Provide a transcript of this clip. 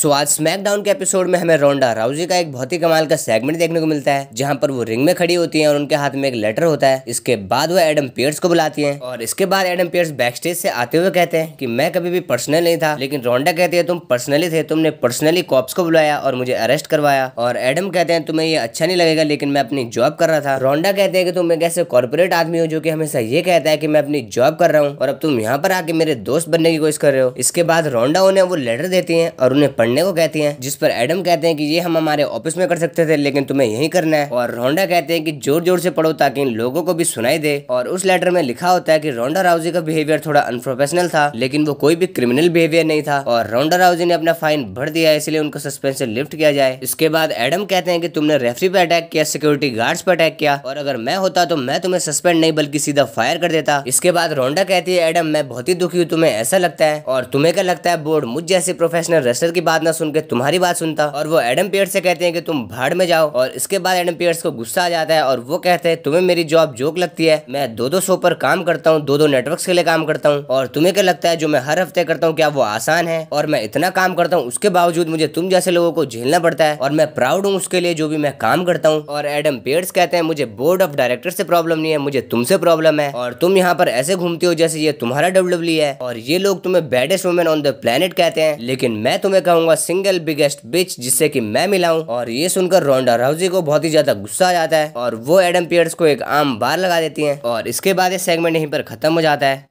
सो आज स्मैकडाउन के एपिसोड में हमें रोंडा राउजी का एक बहुत ही कमाल का सेगमेंट देखने को मिलता है जहां पर वो रिंग में खड़ी होती है और उनके हाथ में एक लेटर होता है इसके बाद वो एडम पियर्स को बुलाती है और इसके बाद एडम पियर्स बैक स्टेज से आते हुए कहते हैं कि मैं कभी भी पर्सनल नहीं था लेकिन रोंडा कहती है तुम पर्सनली थे तुमने पर्सनली कॉप्स को बुलाया और मुझे अरेस्ट करवाया और एडम कहते हैं तुम्हें ये अच्छा नहीं लगेगा लेकिन मैं अपनी जॉब कर रहा था रोंडा कहते हैं कि तुम एक ऐसे कॉर्पोरेट आदमी हो जो कि हमेशा ये कहता है कि मैं अपनी जॉब कर रहा हूँ और अब तुम यहाँ पर आके मेरे दोस्त बनने की कोशिश कर रहे हो इसके बाद रोंडा उन्हें वो लेटर देती है और उन्हें पढ़ने को कहती है जिस पर एडम कहते हैं की ये हम हमारे ऑफिस में कर सकते थे लेकिन तुम्हें यही करना है और रोंडा कहते हैं की जोर जोर से पढ़ो ताकि इन लोगों को भी सुनाई दे और उस लेटर में लिखा होता है की रोंडा राउजी का बिहेवियर थोड़ा अनप्रोफेशनल था लेकिन वो कोई भी क्रिमिनल बिहेवियर नहीं था और रोंडा राउजी ने अपना फाइन भर दिया इसलिए उनको सस्पेंस लिफ्ट किया जाए इसके बाद एडम कहते हैं कि तुमने रेफरी पे अटैक किया सिक्योरिटी गार्ड्स पे अटैक किया और अगर मैं होता तो मैं तुम्हें सस्पेंड नहीं बल्कि सीधा फायर कर देता इसके बाद रोंडा कहती है एडम मैं बहुत ही दुखी हूँ तुम्हें ऐसा लगता है और तुम्हें क्या लगता है बोर्ड मुझ जैसे प्रोफेशनल रेस्टर की बात बात ना सुनकर तुम्हारी बात सुनता और वो एडम पियर्स से कहते हैं कि तुम भाड़ में जाओ और इसके बाद एडम पियर्स को गुस्सा आ जाता है और वो कहते हैं तुम्हें मेरी जॉब जोक लगती है मैं दो दो शो पर काम करता हूँ दो दो नेटवर्क के लिए काम करता हूँ और तुम्हें क्या लगता है जो मैं हर हफ्ते करता हूँ क्या वो आसान है और मैं इतना काम करता हूँ उसके बावजूद मुझे तुम जैसे लोगों को झेलना पड़ता है और मैं प्राउड हूँ उसके लिए जो भी मैं काम करता हूँ और एडम पेयर्स कहते हैं मुझे बोर्ड ऑफ डायरेक्टर से प्रॉब्लम नहीं है मुझे तुमसे प्रॉब्लम है और तुम यहाँ पर ऐसे घूमते हो जैसे ये तुम्हारा डब्ल्यू है और ये लोग तुम्हें baddest women on the planet कहते हैं लेकिन मैं तुम्हें कहूंगा सिंगल बिगेस्ट बिच जिससे कि मैं मिलाऊं और ये सुनकर रोंडा राउजी को बहुत ही ज्यादा गुस्सा आ जाता है और वो एडम पियर्स को एक आम बार लगा देती है और इसके बाद ये सेगमेंट यहीं पर खत्म हो जाता है